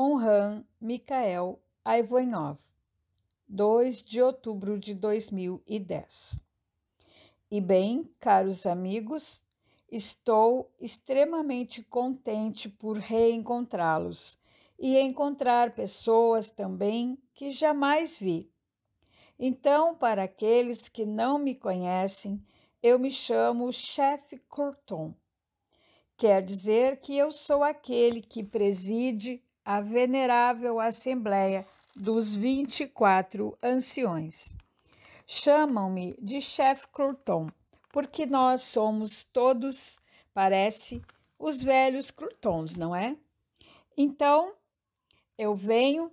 Onran Mikael Ivoinov, 2 de outubro de 2010. E bem, caros amigos, estou extremamente contente por reencontrá-los e encontrar pessoas também que jamais vi. Então, para aqueles que não me conhecem, eu me chamo Chefe Corton. Quer dizer que eu sou aquele que preside a venerável Assembleia dos 24 anciões. Chamam-me de chefe Crouton, porque nós somos todos, parece, os velhos Croutons, não é? Então, eu venho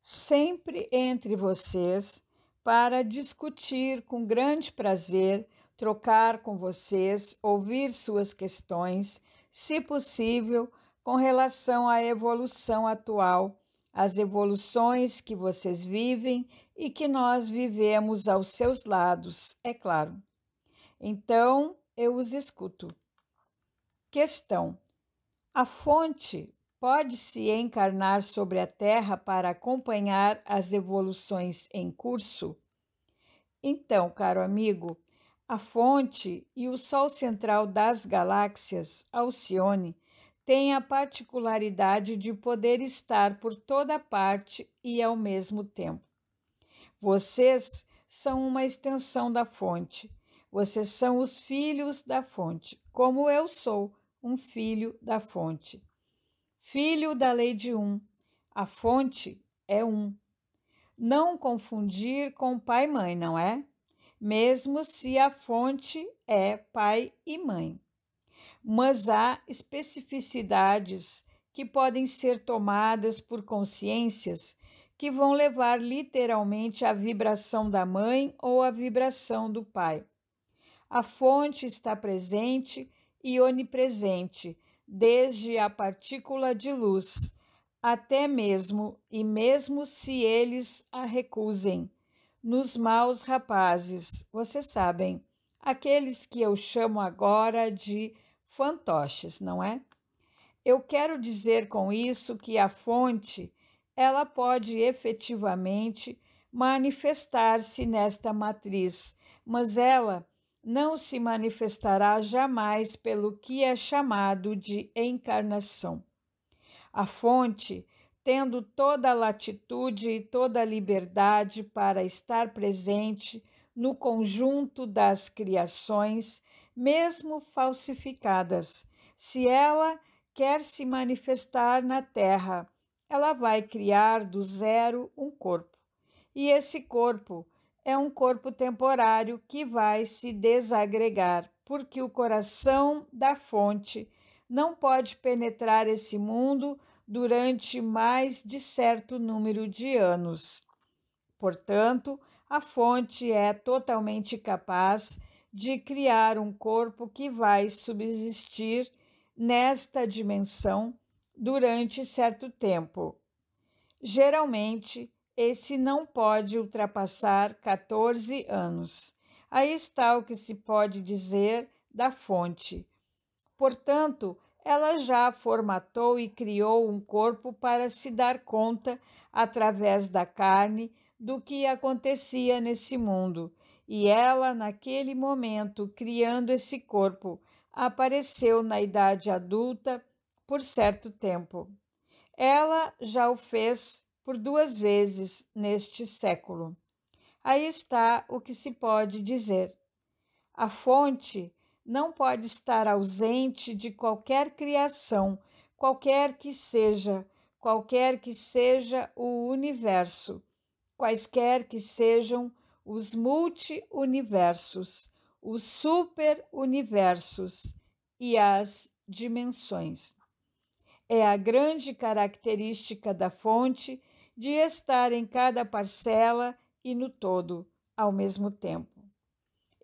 sempre entre vocês para discutir com grande prazer, trocar com vocês, ouvir suas questões, se possível, com relação à evolução atual, às evoluções que vocês vivem e que nós vivemos aos seus lados, é claro. Então, eu os escuto. Questão: A fonte pode se encarnar sobre a Terra para acompanhar as evoluções em curso? Então, caro amigo, a fonte e o Sol central das galáxias, Alcione, tem a particularidade de poder estar por toda parte e ao mesmo tempo. Vocês são uma extensão da fonte. Vocês são os filhos da fonte, como eu sou um filho da fonte. Filho da lei de um, a fonte é um. Não confundir com pai e mãe, não é? Mesmo se a fonte é pai e mãe mas há especificidades que podem ser tomadas por consciências que vão levar literalmente à vibração da mãe ou à vibração do pai. A fonte está presente e onipresente, desde a partícula de luz, até mesmo, e mesmo se eles a recusem, nos maus rapazes, vocês sabem, aqueles que eu chamo agora de fantoches, não é? Eu quero dizer com isso que a fonte ela pode efetivamente manifestar-se nesta matriz, mas ela não se manifestará jamais pelo que é chamado de encarnação. A fonte, tendo toda a latitude e toda a liberdade para estar presente no conjunto das criações, mesmo falsificadas. Se ela quer se manifestar na Terra, ela vai criar do zero um corpo. E esse corpo é um corpo temporário que vai se desagregar, porque o coração da fonte não pode penetrar esse mundo durante mais de certo número de anos. Portanto, a fonte é totalmente capaz de criar um corpo que vai subsistir nesta dimensão durante certo tempo. Geralmente, esse não pode ultrapassar 14 anos. Aí está o que se pode dizer da fonte. Portanto, ela já formatou e criou um corpo para se dar conta, através da carne, do que acontecia nesse mundo e ela, naquele momento, criando esse corpo, apareceu na idade adulta por certo tempo. Ela já o fez por duas vezes neste século. Aí está o que se pode dizer. A fonte não pode estar ausente de qualquer criação, qualquer que seja, qualquer que seja o universo, quaisquer que sejam os multiuniversos, os superuniversos e as dimensões. É a grande característica da fonte de estar em cada parcela e no todo ao mesmo tempo.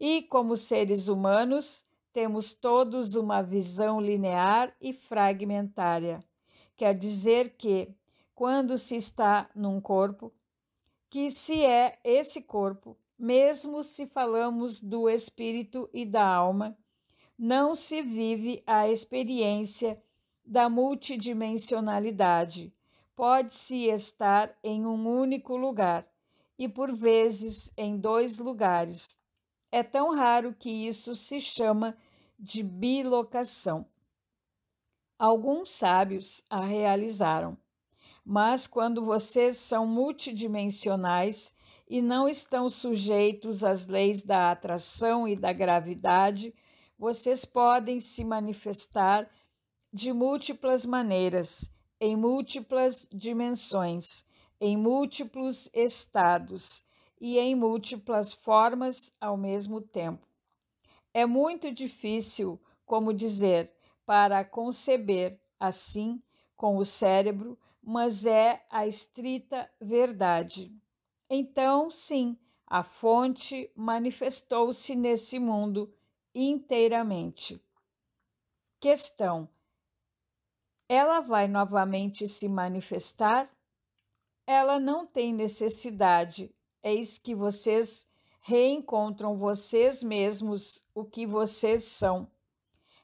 E como seres humanos, temos todos uma visão linear e fragmentária. Quer dizer que, quando se está num corpo, que se é esse corpo, mesmo se falamos do espírito e da alma, não se vive a experiência da multidimensionalidade. Pode-se estar em um único lugar e, por vezes, em dois lugares. É tão raro que isso se chama de bilocação. Alguns sábios a realizaram mas quando vocês são multidimensionais e não estão sujeitos às leis da atração e da gravidade, vocês podem se manifestar de múltiplas maneiras, em múltiplas dimensões, em múltiplos estados e em múltiplas formas ao mesmo tempo. É muito difícil, como dizer, para conceber assim com o cérebro mas é a estrita verdade. Então, sim, a fonte manifestou-se nesse mundo inteiramente. Questão: Ela vai novamente se manifestar? Ela não tem necessidade, eis que vocês reencontram vocês mesmos, o que vocês são.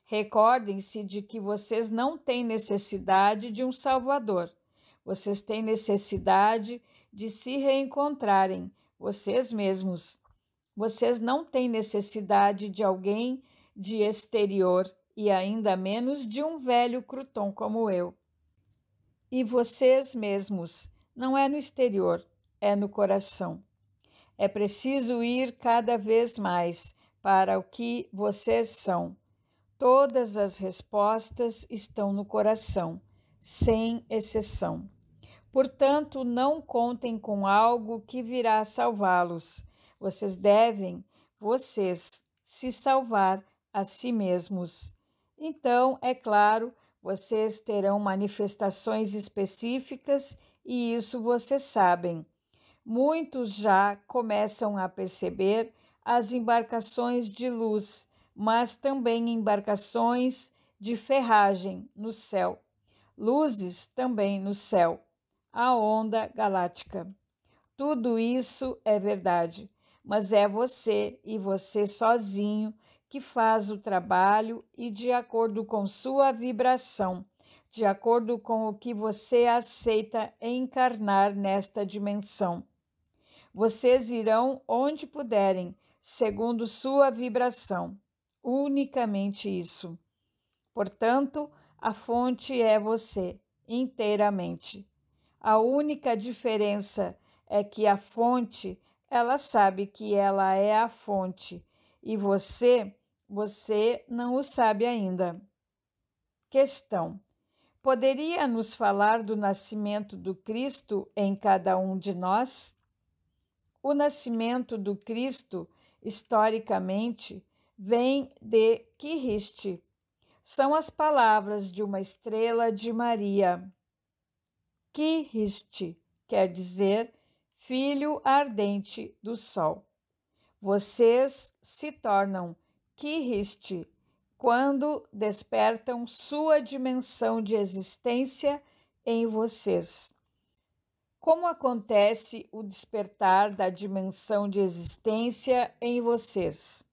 Recordem-se de que vocês não têm necessidade de um Salvador vocês têm necessidade de se reencontrarem, vocês mesmos. Vocês não têm necessidade de alguém de exterior e ainda menos de um velho crouton como eu. E vocês mesmos, não é no exterior, é no coração. É preciso ir cada vez mais para o que vocês são. Todas as respostas estão no coração, sem exceção. Portanto, não contem com algo que virá salvá-los. Vocês devem, vocês, se salvar a si mesmos. Então, é claro, vocês terão manifestações específicas e isso vocês sabem. Muitos já começam a perceber as embarcações de luz, mas também embarcações de ferragem no céu, luzes também no céu a onda galáctica. Tudo isso é verdade, mas é você e você sozinho que faz o trabalho e de acordo com sua vibração, de acordo com o que você aceita encarnar nesta dimensão. Vocês irão onde puderem, segundo sua vibração. Unicamente isso. Portanto, a fonte é você, inteiramente. A única diferença é que a fonte, ela sabe que ela é a fonte e você, você não o sabe ainda. Questão: Poderia nos falar do nascimento do Cristo em cada um de nós? O nascimento do Cristo, historicamente, vem de Kiriste. São as palavras de uma estrela de Maria. Kirist quer dizer filho ardente do sol. Vocês se tornam Kirist quando despertam sua dimensão de existência em vocês. Como acontece o despertar da dimensão de existência em vocês?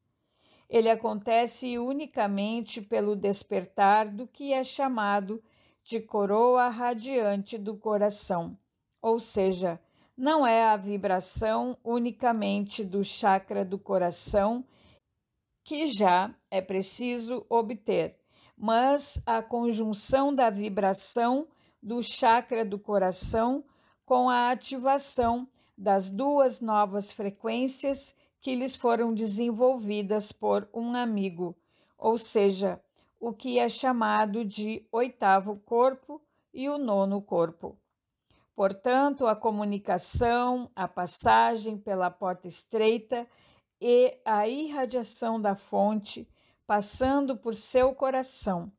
Ele acontece unicamente pelo despertar do que é chamado de coroa radiante do coração, ou seja, não é a vibração unicamente do chakra do coração que já é preciso obter, mas a conjunção da vibração do chakra do coração com a ativação das duas novas frequências que lhes foram desenvolvidas por um amigo, ou seja, o que é chamado de oitavo corpo e o nono corpo. Portanto, a comunicação, a passagem pela porta estreita e a irradiação da fonte passando por seu coração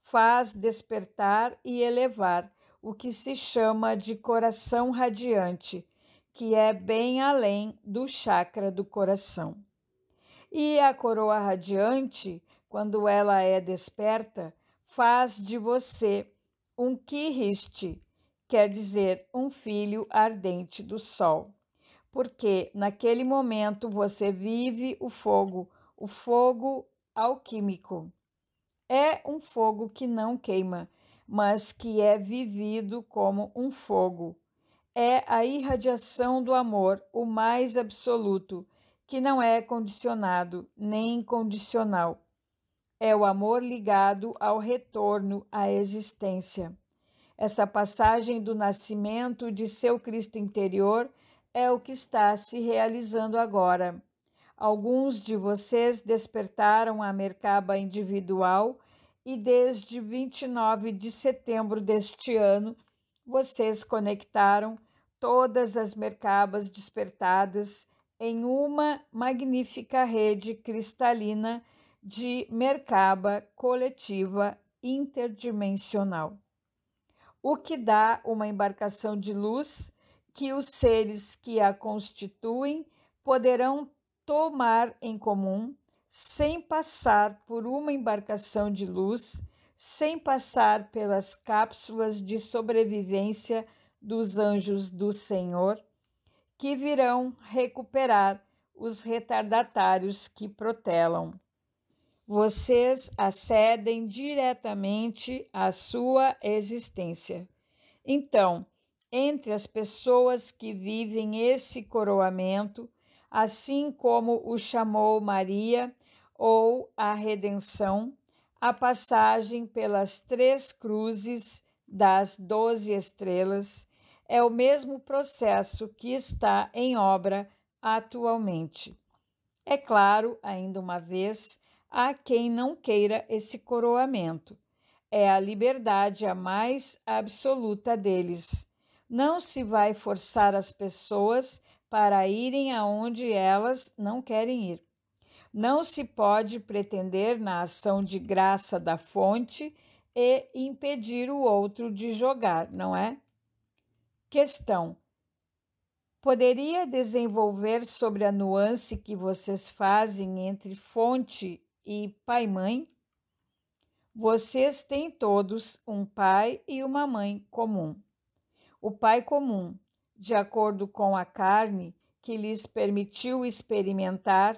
faz despertar e elevar o que se chama de coração radiante, que é bem além do chakra do coração. E a coroa radiante quando ela é desperta, faz de você um quiriste, quer dizer, um filho ardente do sol. Porque naquele momento você vive o fogo, o fogo alquímico. É um fogo que não queima, mas que é vivido como um fogo. É a irradiação do amor, o mais absoluto, que não é condicionado nem condicional é o amor ligado ao retorno à existência. Essa passagem do nascimento de seu Cristo interior é o que está se realizando agora. Alguns de vocês despertaram a mercaba individual e desde 29 de setembro deste ano vocês conectaram todas as mercabas despertadas em uma magnífica rede cristalina de Merkaba coletiva interdimensional, o que dá uma embarcação de luz que os seres que a constituem poderão tomar em comum sem passar por uma embarcação de luz, sem passar pelas cápsulas de sobrevivência dos anjos do Senhor, que virão recuperar os retardatários que protelam vocês acedem diretamente à sua existência. Então, entre as pessoas que vivem esse coroamento, assim como o chamou Maria ou a redenção, a passagem pelas três cruzes das doze estrelas é o mesmo processo que está em obra atualmente. É claro, ainda uma vez, a quem não queira esse coroamento. É a liberdade a mais absoluta deles. Não se vai forçar as pessoas para irem aonde elas não querem ir. Não se pode pretender na ação de graça da fonte e impedir o outro de jogar, não é? Questão: Poderia desenvolver sobre a nuance que vocês fazem entre fonte e pai e mãe, vocês têm todos um pai e uma mãe comum. O pai comum, de acordo com a carne que lhes permitiu experimentar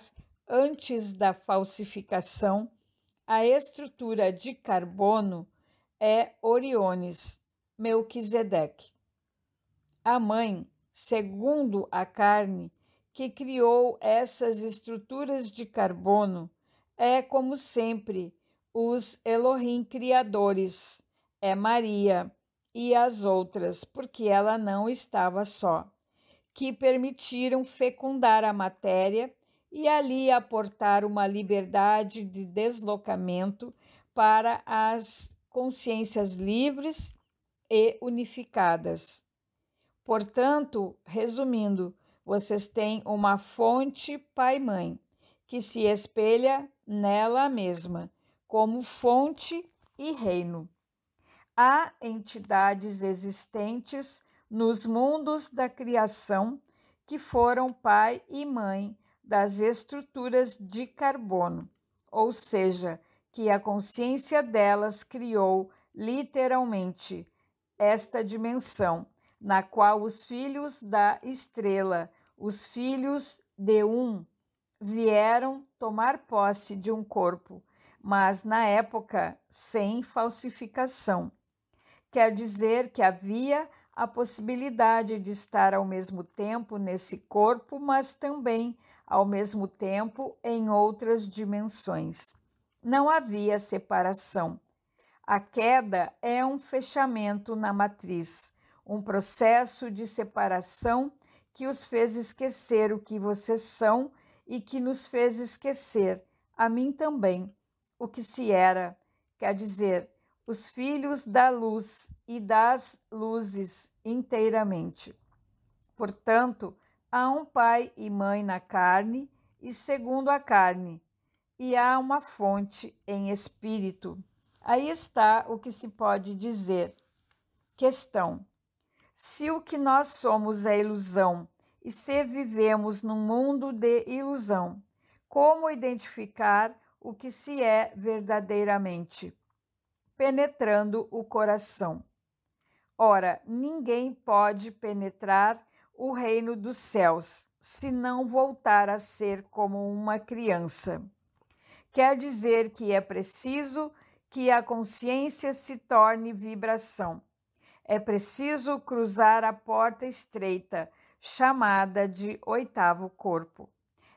antes da falsificação, a estrutura de carbono é Oriones, Melquisedeque. A mãe, segundo a carne, que criou essas estruturas de carbono, é, como sempre, os Elohim criadores, é Maria e as outras, porque ela não estava só, que permitiram fecundar a matéria e ali aportar uma liberdade de deslocamento para as consciências livres e unificadas. Portanto, resumindo, vocês têm uma fonte pai-mãe que se espelha nela mesma, como fonte e reino. Há entidades existentes nos mundos da criação que foram pai e mãe das estruturas de carbono, ou seja, que a consciência delas criou literalmente esta dimensão, na qual os filhos da estrela, os filhos de um vieram tomar posse de um corpo, mas na época sem falsificação. Quer dizer que havia a possibilidade de estar ao mesmo tempo nesse corpo, mas também ao mesmo tempo em outras dimensões. Não havia separação. A queda é um fechamento na matriz, um processo de separação que os fez esquecer o que vocês são e que nos fez esquecer, a mim também, o que se era, quer dizer, os filhos da luz e das luzes inteiramente. Portanto, há um pai e mãe na carne e segundo a carne, e há uma fonte em espírito. Aí está o que se pode dizer. Questão: se o que nós somos é ilusão e se vivemos num mundo de ilusão. Como identificar o que se é verdadeiramente? Penetrando o coração. Ora, ninguém pode penetrar o reino dos céus se não voltar a ser como uma criança. Quer dizer que é preciso que a consciência se torne vibração. É preciso cruzar a porta estreita chamada de oitavo corpo.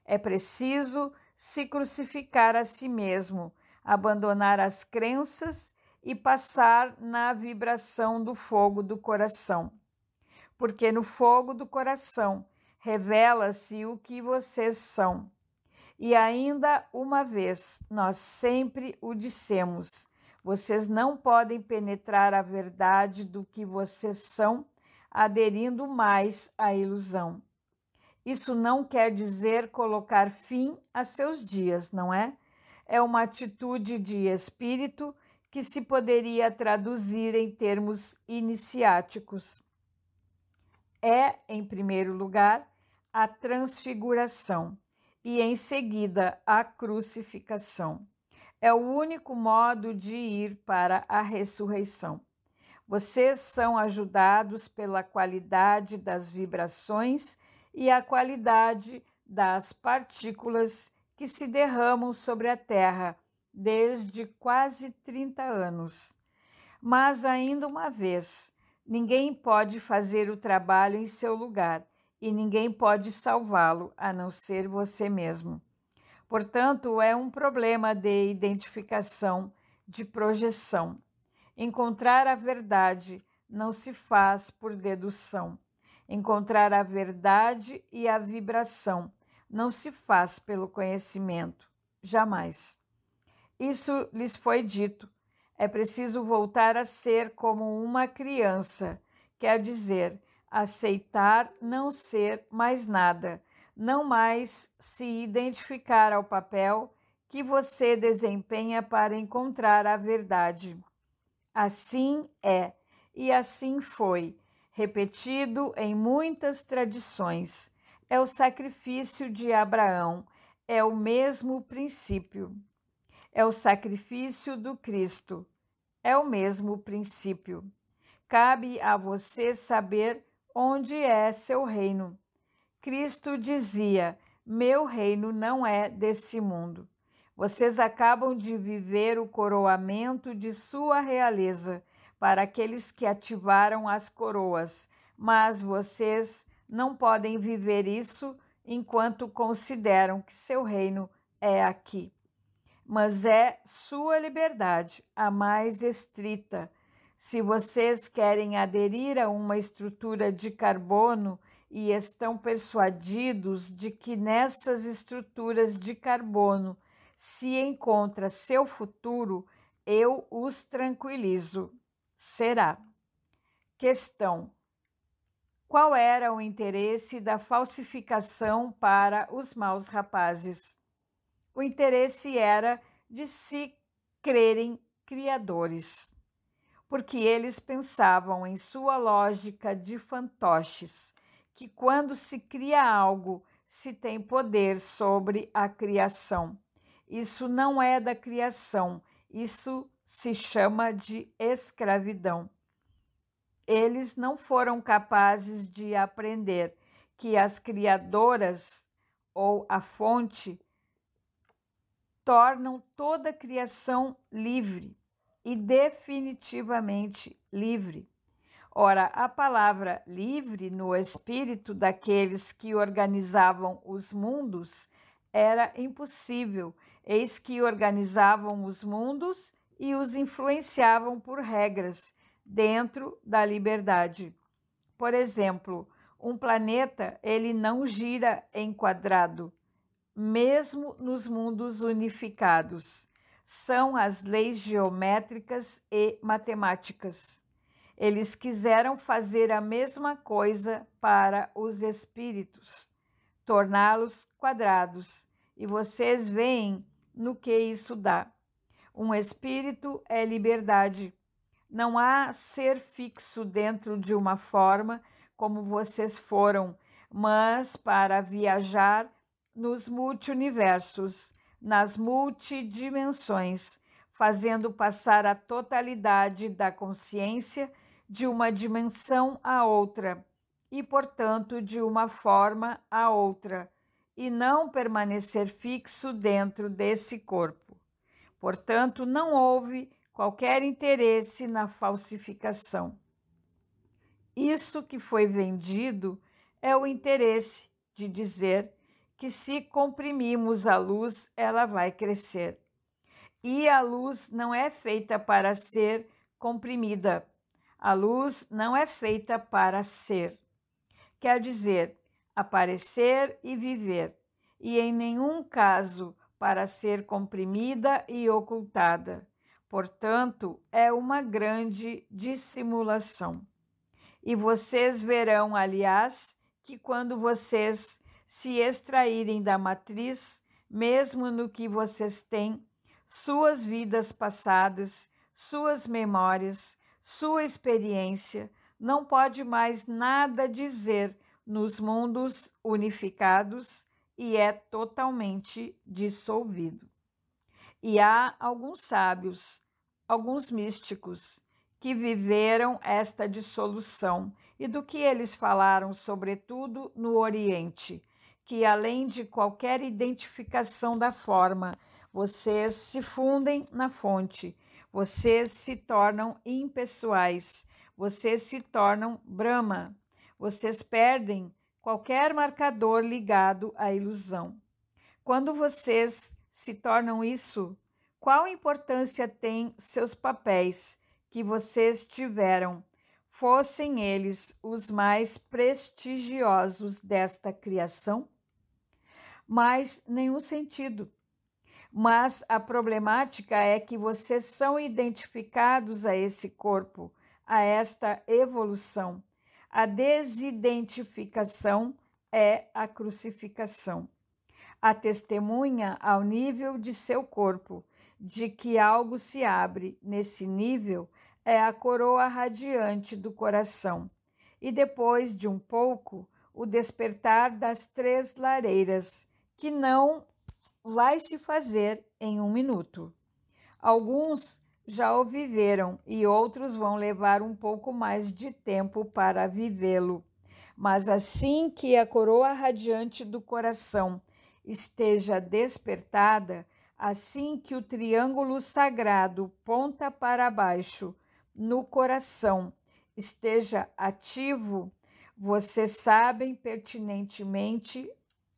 É preciso se crucificar a si mesmo, abandonar as crenças e passar na vibração do fogo do coração. Porque no fogo do coração revela-se o que vocês são. E ainda uma vez, nós sempre o dissemos: vocês não podem penetrar a verdade do que vocês são aderindo mais à ilusão. Isso não quer dizer colocar fim a seus dias, não é? É uma atitude de espírito que se poderia traduzir em termos iniciáticos. É, em primeiro lugar, a transfiguração e, em seguida, a crucificação. É o único modo de ir para a ressurreição. Vocês são ajudados pela qualidade das vibrações e a qualidade das partículas que se derramam sobre a Terra desde quase 30 anos. Mas, ainda uma vez, ninguém pode fazer o trabalho em seu lugar e ninguém pode salvá-lo a não ser você mesmo. Portanto, é um problema de identificação, de projeção. Encontrar a verdade não se faz por dedução. Encontrar a verdade e a vibração não se faz pelo conhecimento, jamais. Isso lhes foi dito. É preciso voltar a ser como uma criança, quer dizer, aceitar não ser mais nada, não mais se identificar ao papel que você desempenha para encontrar a verdade. Assim é e assim foi, repetido em muitas tradições. É o sacrifício de Abraão, é o mesmo princípio. É o sacrifício do Cristo, é o mesmo princípio. Cabe a você saber onde é seu reino. Cristo dizia: Meu reino não é desse mundo. Vocês acabam de viver o coroamento de sua realeza para aqueles que ativaram as coroas, mas vocês não podem viver isso enquanto consideram que seu reino é aqui. Mas é sua liberdade, a mais estrita. Se vocês querem aderir a uma estrutura de carbono e estão persuadidos de que nessas estruturas de carbono se encontra seu futuro, eu os tranquilizo. Será. Questão: Qual era o interesse da falsificação para os maus rapazes? O interesse era de se crerem criadores, porque eles pensavam em sua lógica de fantoches, que quando se cria algo, se tem poder sobre a criação isso não é da criação, isso se chama de escravidão. Eles não foram capazes de aprender que as criadoras ou a fonte tornam toda a criação livre e definitivamente livre. Ora, a palavra livre no espírito daqueles que organizavam os mundos era impossível Eis que organizavam os mundos e os influenciavam por regras dentro da liberdade. Por exemplo, um planeta ele não gira em quadrado, mesmo nos mundos unificados. São as leis geométricas e matemáticas. Eles quiseram fazer a mesma coisa para os espíritos, torná-los quadrados. E vocês veem no que isso dá. Um espírito é liberdade. Não há ser fixo dentro de uma forma como vocês foram, mas para viajar nos multiuniversos, nas multidimensões, fazendo passar a totalidade da consciência de uma dimensão a outra e, portanto, de uma forma a outra, e não permanecer fixo dentro desse corpo. Portanto, não houve qualquer interesse na falsificação. Isso que foi vendido é o interesse de dizer que se comprimimos a luz, ela vai crescer. E a luz não é feita para ser comprimida. A luz não é feita para ser. Quer dizer, aparecer e viver, e em nenhum caso para ser comprimida e ocultada. Portanto, é uma grande dissimulação. E vocês verão, aliás, que quando vocês se extraírem da matriz, mesmo no que vocês têm, suas vidas passadas, suas memórias, sua experiência, não pode mais nada dizer nos mundos unificados e é totalmente dissolvido. E há alguns sábios, alguns místicos, que viveram esta dissolução e do que eles falaram, sobretudo no Oriente, que além de qualquer identificação da forma, vocês se fundem na fonte, vocês se tornam impessoais, vocês se tornam Brahma, vocês perdem qualquer marcador ligado à ilusão. Quando vocês se tornam isso, qual importância tem seus papéis que vocês tiveram, fossem eles os mais prestigiosos desta criação? Mais nenhum sentido. Mas a problemática é que vocês são identificados a esse corpo, a esta evolução a desidentificação é a crucificação. A testemunha ao nível de seu corpo, de que algo se abre nesse nível, é a coroa radiante do coração. E depois de um pouco, o despertar das três lareiras, que não vai se fazer em um minuto. Alguns já o viveram e outros vão levar um pouco mais de tempo para vivê-lo. Mas assim que a coroa radiante do coração esteja despertada, assim que o triângulo sagrado, ponta para baixo, no coração esteja ativo, vocês sabem pertinentemente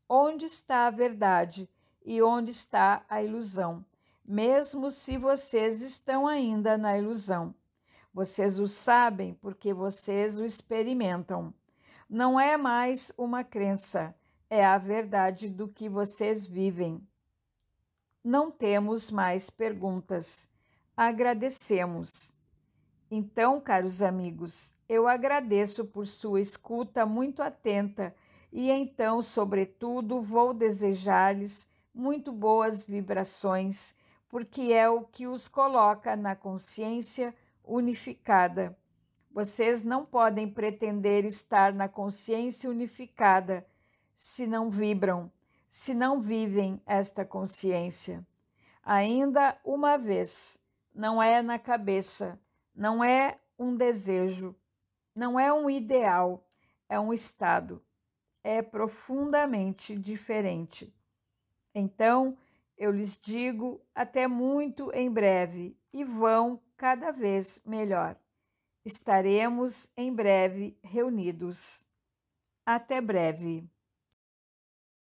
onde está a verdade e onde está a ilusão mesmo se vocês estão ainda na ilusão. Vocês o sabem porque vocês o experimentam. Não é mais uma crença, é a verdade do que vocês vivem. Não temos mais perguntas. Agradecemos. Então, caros amigos, eu agradeço por sua escuta muito atenta e então, sobretudo, vou desejar-lhes muito boas vibrações porque é o que os coloca na consciência unificada. Vocês não podem pretender estar na consciência unificada se não vibram, se não vivem esta consciência. Ainda uma vez, não é na cabeça, não é um desejo, não é um ideal, é um estado. É profundamente diferente. Então, eu lhes digo até muito em breve e vão cada vez melhor. Estaremos em breve reunidos. Até breve.